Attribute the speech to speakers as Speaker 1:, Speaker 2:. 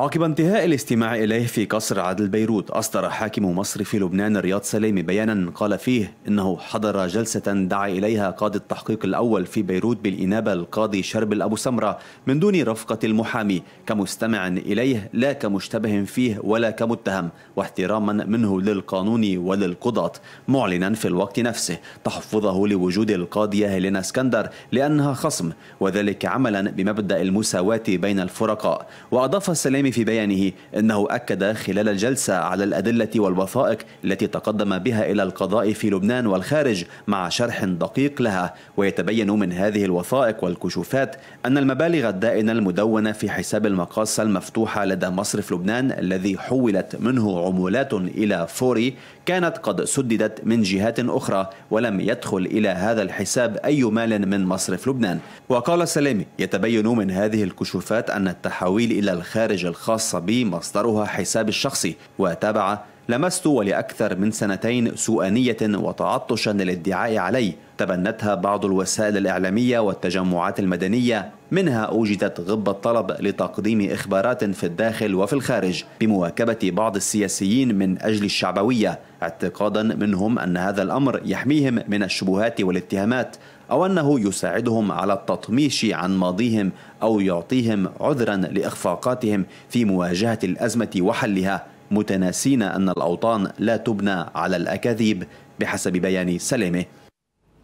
Speaker 1: عقب انتهاء الاستماع إليه في قصر عدل بيروت أصدر حاكم مصر في لبنان رياض سليمي بيانا قال فيه إنه حضر جلسة دعا إليها قاضي التحقيق الأول في بيروت بالإنابة القاضي شربل أبو سمرة من دون رفقة المحامي كمستمع إليه لا كمشتبه فيه ولا كمتهم واحتراما منه للقانون وللقضاة معلنا في الوقت نفسه تحفظه لوجود القاضية هيلينا اسكندر لأنها خصم وذلك عملا بمبدأ المساواة بين الفرقاء وأضاف سليم الإمام في بيانه أنه أكد خلال الجلسة على الأدلة والوثائق التي تقدم بها إلى القضاء في لبنان والخارج مع شرح دقيق لها ويتبين من هذه الوثائق والكشوفات أن المبالغ الدائنة المدونة في حساب المقاصة المفتوحة لدى مصرف لبنان الذي حولت منه عمولات إلى فوري كانت قد سددت من جهات أخرى ولم يدخل إلى هذا الحساب أي مال من مصرف لبنان وقال سلامي يتبين من هذه الكشوفات أن التحويل إلى الخارج الخاصة بي مصدرها حساب الشخصي وتابع لمست ولأكثر من سنتين سوءانية وتعطشا للادعاء علي تبنتها بعض الوسائل الإعلامية والتجمعات المدنية منها أوجدت غبة طلب لتقديم إخبارات في الداخل وفي الخارج بمواكبة بعض السياسيين من أجل الشعبوية اعتقادا منهم أن هذا الأمر يحميهم من الشبهات والاتهامات أو أنه يساعدهم على التطميش عن ماضيهم أو يعطيهم عذرا لإخفاقاتهم في مواجهة الأزمة وحلها متناسين أن الأوطان لا تبنى على الأكاذيب بحسب بيان سلامه